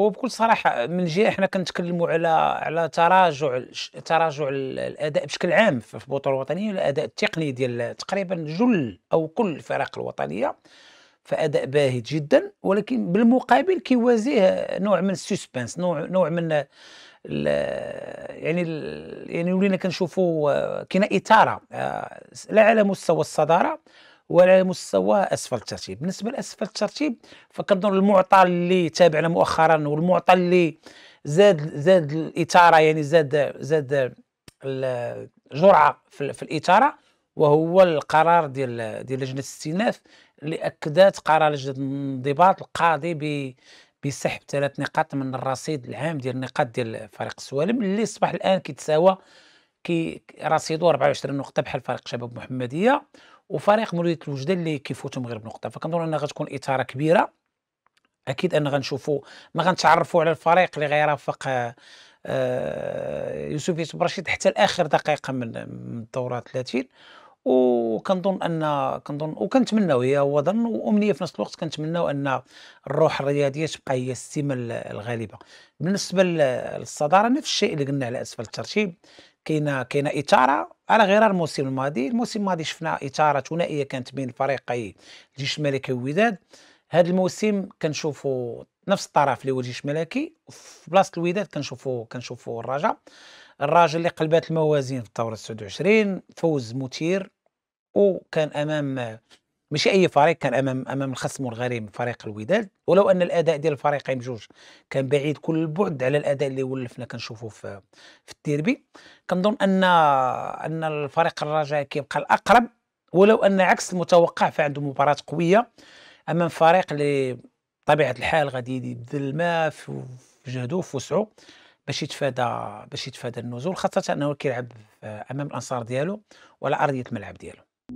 وبكل صراحه من جهه حنا كنتكلموا على على تراجع تراجع الاداء بشكل عام في البطوله الوطنيه الاداء التقني ديال تقريبا جل او كل الفرق الوطنيه فاداء باهت جدا ولكن بالمقابل كيوازيه نوع من السسبنس نوع نوع من يعني الـ يعني ولينا كنشوفوا كاينه اثاره آه، لا على مستوى الصداره ولا مستوى اسفل الترتيب بالنسبه لاسفل الترتيب فكنظن المعطى اللي تابعنا مؤخرا والمعطى اللي زاد زاد الاثاره يعني زاد زاد الجرعه في, في الاثاره وهو القرار ديال ديال لجنه الاستئناف اللي اكدت قرار لجنه الانضباط القاضي ب بسحب ثلاث نقاط من الرصيد العام ديال النقاط ديال فريق السوالم اللي اصبح الان كيتساوى كي رصيدو 24 نقطه بحال فريق شباب محمديه وفريق مولوديه الوجده اللي كيفوتهم غير بنقطه فكنظن انها غتكون اثاره كبيره اكيد ان غنشوفوا ما غنتعرفوا على الفريق اللي غيرافق آه، آه، يوسف يوسف رشيد حتى لاخر دقيقه من الدوره 30 وكنظن ان كنظن وكنتمناو هي هو ظن وامنيه في نفس الوقت كنتمناو ان الروح الرياضيه تبقى هي السمه الغالبه بالنسبه للصداره نفس الشيء اللي قلنا على اسفل الترتيب كاينه كاينه اثاره على غير الموسم الماضي الموسم الماضي شفنا اثاره ثنائيه كانت بين فريقي الجيش الملكي والوداد هذا الموسم كنشوفوا نفس الطرف اللي هو الجيش الملكي في بلاصه الوداد كنشوفوا كنشوفوا الرجاء الرجاء اللي قلبات الموازين في الثوره 29 فوز مثير وكان امام مش اي فريق كان امام امام خصمه الغريب فريق الوداد ولو ان الاداء ديال الفريقين بجوج كان بعيد كل البعد على الاداء اللي ولفنا كنشوفه في في الديربي كنظن ان ان الفريق الرجاء كيبقى الاقرب ولو ان عكس المتوقع فعنده مباراه قويه امام فريق اللي بطبيعه الحال غادي يبذل ما في جهده وفي وسعه باش يتفادى باش يتفادى النزول خاصه انه كيلعب امام الانصار ديالو وعلى ارضيه الملعب ديالو